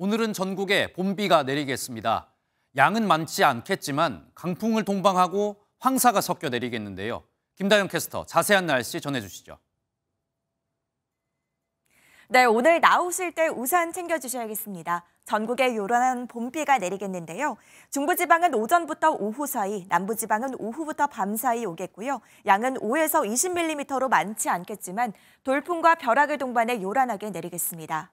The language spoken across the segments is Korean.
오늘은 전국에 봄비가 내리겠습니다. 양은 많지 않겠지만 강풍을 동방하고 황사가 섞여 내리겠는데요. 김다영 캐스터 자세한 날씨 전해주시죠. 네, 오늘 나오실 때 우산 챙겨주셔야겠습니다. 전국에 요란한 봄비가 내리겠는데요. 중부지방은 오전부터 오후 사이, 남부지방은 오후부터 밤 사이 오겠고요. 양은 5에서 20mm로 많지 않겠지만 돌풍과 벼락을 동반해 요란하게 내리겠습니다.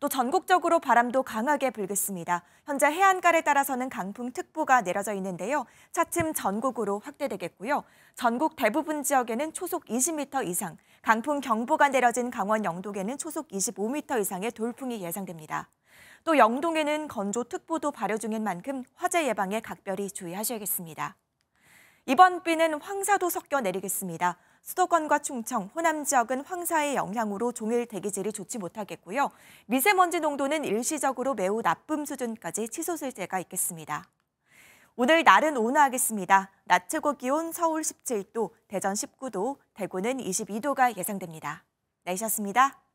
또 전국적으로 바람도 강하게 불겠습니다. 현재 해안가를 따라서는 강풍특보가 내려져 있는데요. 차츰 전국으로 확대되겠고요. 전국 대부분 지역에는 초속 20m 이상, 강풍 경보가 내려진 강원 영동에는 초속 25m 이상의 돌풍이 예상됩니다. 또 영동에는 건조특보도 발효 중인 만큼 화재 예방에 각별히 주의하셔야겠습니다. 이번 비는 황사도 섞여 내리겠습니다. 수도권과 충청, 호남 지역은 황사의 영향으로 종일 대기질이 좋지 못하겠고요. 미세먼지 농도는 일시적으로 매우 나쁨 수준까지 치솟을 때가 있겠습니다. 오늘 날은 온화하겠습니다. 낮 최고 기온 서울 17도, 대전 19도, 대구는 22도가 예상됩니다. 내셨습니다.